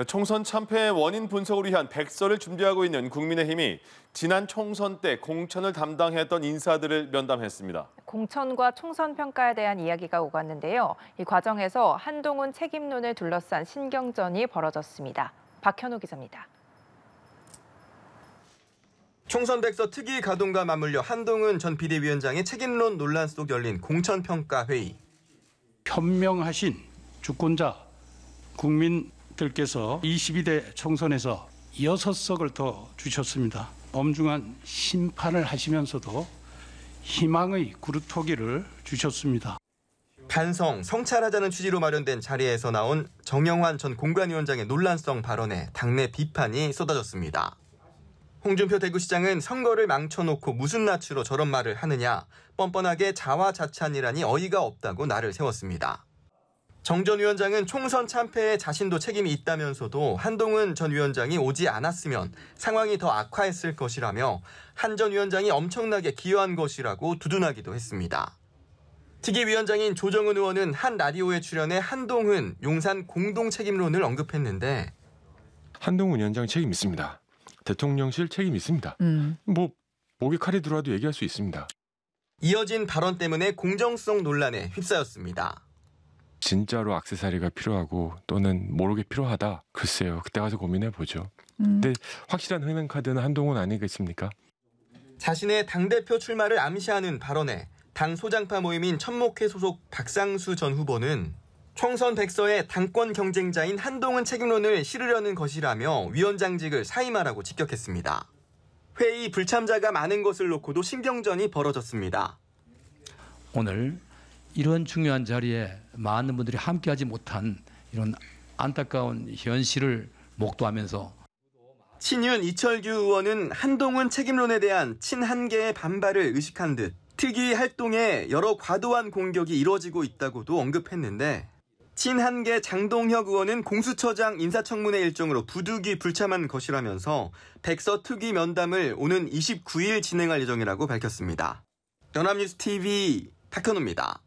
네, 총선 참패의 원인 분석을 위한 백서를 준비하고 있는 국민의힘이 지난 총선 때 공천을 담당했던 인사들을 면담했습니다. 공천과 총선 평가에 대한 이야기가 오갔는데요. 이 과정에서 한동훈 책임론을 둘러싼 신경전이 벌어졌습니다. 박현우 기자입니다. 총선 백서 특위 가동과 맞물려 한동훈 전 비대위원장의 책임론 논란 속 열린 공천평가 회의. 현명하신 주권자, 국민 들께서 22대 총선에서 6 석을 더 주셨습니다. 엄중한 심판을 하시면서도 희망의 구루토기를 주셨습니다. 반성, 성찰하자는 취지로 마련된 자리에서 나온 정영환 전 공관위원장의 논란성 발언에 당내 비판이 쏟아졌습니다. 홍준표 대구시장은 선거를 망쳐놓고 무슨 낯으로 저런 말을 하느냐, 뻔뻔하게 자화자찬이라니 어이가 없다고 나를 세웠습니다. 정전 위원장은 총선 참패에 자신도 책임이 있다면서도 한동훈 전 위원장이 오지 않았으면 상황이 더 악화했을 것이라며 한 전 위원장이 엄청나게 기여한 것이라고 두둔하기도 했습니다. 특위위원장인 조정은 의원은 한 라디오에 출연해 한동훈 용산 공동 책임론을 언급했는데 한동훈 위원장 책임 있습니다. 대통령실 책임 있습니다. 음. 뭐 목에 칼이 들어와도 얘기할 수 있습니다. 이어진 발언 때문에 공정성 논란에 휩싸였습니다. 진짜로 악세사리가 필요하고 또는 모르게 필요하다. 글쎄요. 그때 가서 고민해 보죠. 음. 근데 확실한 흥행 카드는 한동훈 아니겠습니까? 자신의 당대표 출마를 암시하는 발언에 당 소장파 모임인 천목회 소속 박상수 전 후보는 총선 백서에 당권 경쟁자인 한동훈 책임론을 실으려는 것이라며 위원장직을 사임하라고 직격했습니다. 회의 불참자가 많은 것을 놓고도 신경전이 벌어졌습니다. 오늘 이런 중요한 자리에 많은 분들이 함께하지 못한 이런 안타까운 현실을 목도하면서 친윤 이철규 의원은 한동훈 책임론에 대한 친한계의 반발을 의식한 듯 특위 활동에 여러 과도한 공격이 이뤄지고 있다고도 언급했는데 친한계 장동혁 의원은 공수처장 인사청문회 일정으로 부득이 불참한 것이라면서 백서 특위 면담을 오는 29일 진행할 예정이라고 밝혔습니다. 연합뉴스 TV 박현우입니다.